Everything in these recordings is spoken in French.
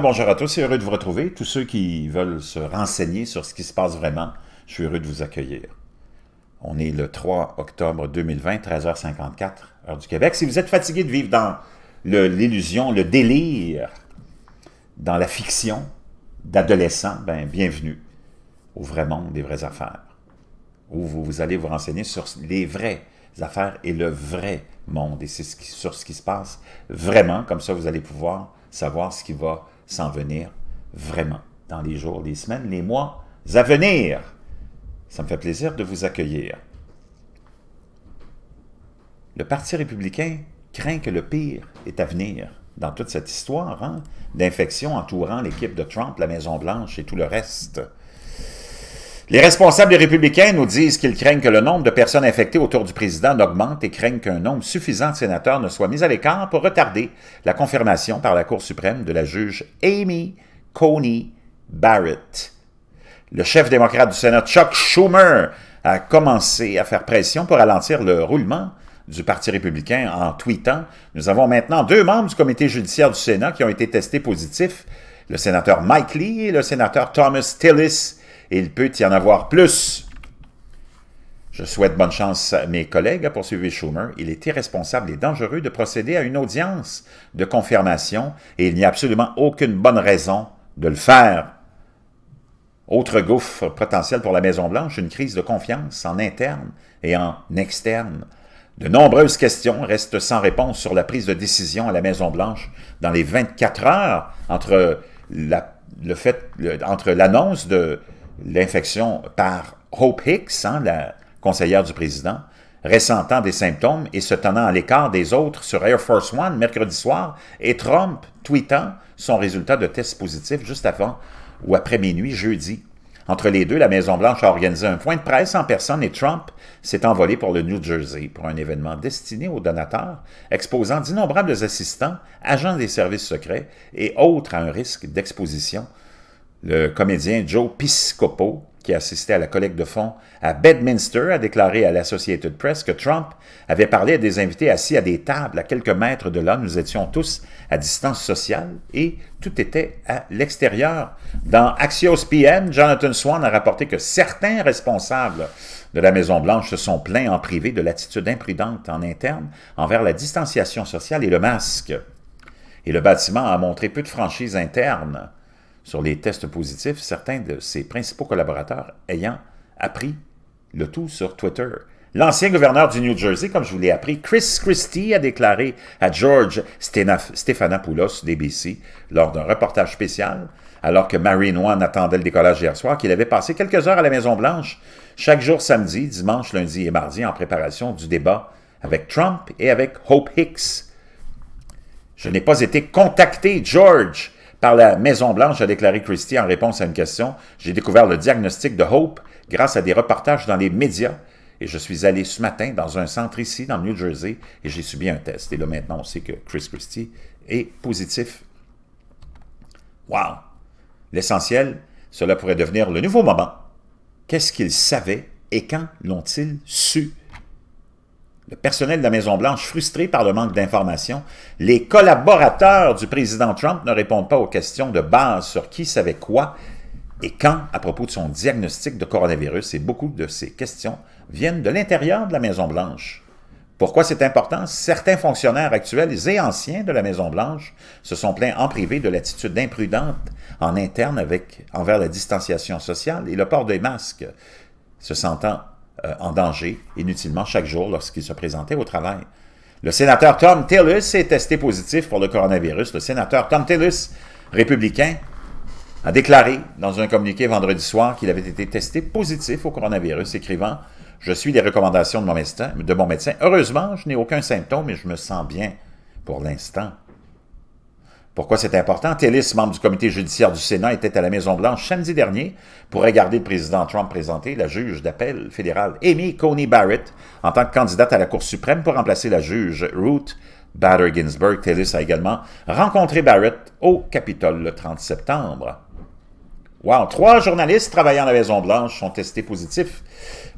bonjour à tous, heureux de vous retrouver. Tous ceux qui veulent se renseigner sur ce qui se passe vraiment, je suis heureux de vous accueillir. On est le 3 octobre 2020, 13h54, heure du Québec. Si vous êtes fatigué de vivre dans l'illusion, le, délire, dans la fiction d'adolescent, ben, bienvenue au vrai monde des vraies affaires, où vous, allez vous renseigner sur les vraies affaires et le vrai monde, et c'est sur ce qui se passe vraiment, comme ça vous allez pouvoir savoir ce qui va s'en venir vraiment dans les jours, les semaines, les mois à venir. Ça me fait plaisir de vous accueillir. Le Parti républicain craint que le pire est à venir dans toute cette histoire hein, d'infection entourant l'équipe de Trump, la Maison-Blanche et tout le reste. Les responsables républicains nous disent qu'ils craignent que le nombre de personnes infectées autour du président n'augmente et craignent qu'un nombre suffisant de sénateurs ne soit mis à l'écart pour retarder la confirmation par la Cour suprême de la juge Amy Coney Barrett. Le chef démocrate du Sénat, Chuck Schumer, a commencé à faire pression pour ralentir le roulement du Parti républicain en tweetant « Nous avons maintenant deux membres du comité judiciaire du Sénat qui ont été testés positifs, le sénateur Mike Lee et le sénateur Thomas Tillis, il peut y en avoir plus. Je souhaite bonne chance à mes collègues, a poursuivi Schumer. Il est irresponsable et dangereux de procéder à une audience de confirmation et il n'y a absolument aucune bonne raison de le faire. Autre gouffre potentiel pour la Maison-Blanche, une crise de confiance en interne et en externe. De nombreuses questions restent sans réponse sur la prise de décision à la Maison-Blanche dans les 24 heures entre entre l'annonce de, l'infection par Hope Hicks, hein, la conseillère du président, ressentant des symptômes et se tenant à l'écart des autres sur Air Force One mercredi soir, et Trump tweetant son résultat de test positif juste avant ou après minuit jeudi. Entre les deux, la Maison-Blanche a organisé un point de presse en personne et Trump s'est envolé pour le New Jersey pour un événement destiné aux donateurs, exposant d'innombrables assistants, agents des services secrets et autres à un risque d'exposition le comédien Joe Piscopo, qui assistait à la collecte de fonds à Bedminster, a déclaré à l'Associated Press que Trump avait parlé à des invités assis à des tables à quelques mètres de là. Nous étions tous à distance sociale et tout était à l'extérieur. Dans Axios PM, Jonathan Swan a rapporté que certains responsables de la Maison-Blanche se sont plaints en privé de l'attitude imprudente en interne envers la distanciation sociale et le masque. Et le bâtiment a montré peu de franchise interne sur les tests positifs, certains de ses principaux collaborateurs ayant appris le tout sur Twitter. L'ancien gouverneur du New Jersey, comme je vous l'ai appris, Chris Christie a déclaré à George Stephanopoulos DBC, lors d'un reportage spécial, alors que Marine One attendait le décollage hier soir, qu'il avait passé quelques heures à la Maison-Blanche chaque jour samedi, dimanche, lundi et mardi en préparation du débat avec Trump et avec Hope Hicks. Je n'ai pas été contacté, George, par la Maison-Blanche, a déclaré Christie en réponse à une question. J'ai découvert le diagnostic de Hope grâce à des reportages dans les médias. Et je suis allé ce matin dans un centre ici, dans le New Jersey, et j'ai subi un test. Et là, maintenant, on sait que Chris Christie est positif. Wow! L'essentiel, cela pourrait devenir le nouveau moment. Qu'est-ce qu'ils savaient et quand l'ont-ils su? le personnel de la Maison-Blanche frustré par le manque d'informations, les collaborateurs du président Trump ne répondent pas aux questions de base sur qui savait quoi et quand à propos de son diagnostic de coronavirus. Et beaucoup de ces questions viennent de l'intérieur de la Maison-Blanche. Pourquoi c'est important? Certains fonctionnaires actuels et anciens de la Maison-Blanche se sont plaints en privé de l'attitude imprudente en interne avec, envers la distanciation sociale et le port des masques, se sentant euh, en danger inutilement chaque jour lorsqu'il se présentait au travail. Le sénateur Tom Tillis est testé positif pour le coronavirus. Le sénateur Tom Tillis, républicain, a déclaré dans un communiqué vendredi soir qu'il avait été testé positif au coronavirus, écrivant « Je suis les recommandations de mon médecin. De mon médecin. Heureusement, je n'ai aucun symptôme et je me sens bien pour l'instant. » Pourquoi c'est important? Tellis, membre du comité judiciaire du Sénat, était à la Maison-Blanche samedi dernier pour regarder le président Trump présenter la juge d'appel fédérale Amy Coney Barrett en tant que candidate à la Cour suprême pour remplacer la juge Ruth Bader Ginsburg. Tellis a également rencontré Barrett au Capitole le 30 septembre. Wow! Trois journalistes travaillant à la Maison-Blanche sont testés positifs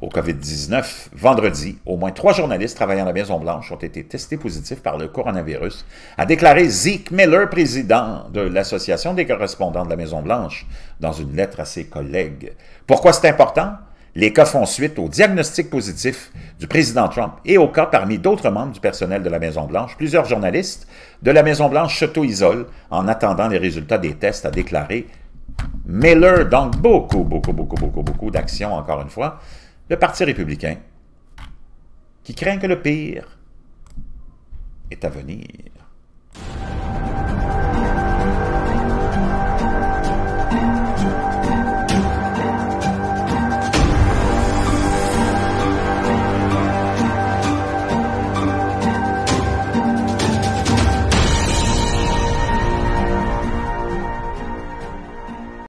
au COVID-19 vendredi. Au moins trois journalistes travaillant à la Maison-Blanche ont été testés positifs par le coronavirus, a déclaré Zeke Miller, président de l'Association des correspondants de la Maison-Blanche, dans une lettre à ses collègues. Pourquoi c'est important? Les cas font suite au diagnostic positif du président Trump et au cas parmi d'autres membres du personnel de la Maison-Blanche. Plusieurs journalistes de la Maison-Blanche s'auto-isolent en attendant les résultats des tests, a déclaré Miller, donc beaucoup, beaucoup, beaucoup, beaucoup, beaucoup d'actions, encore une fois. Le Parti républicain, qui craint que le pire est à venir.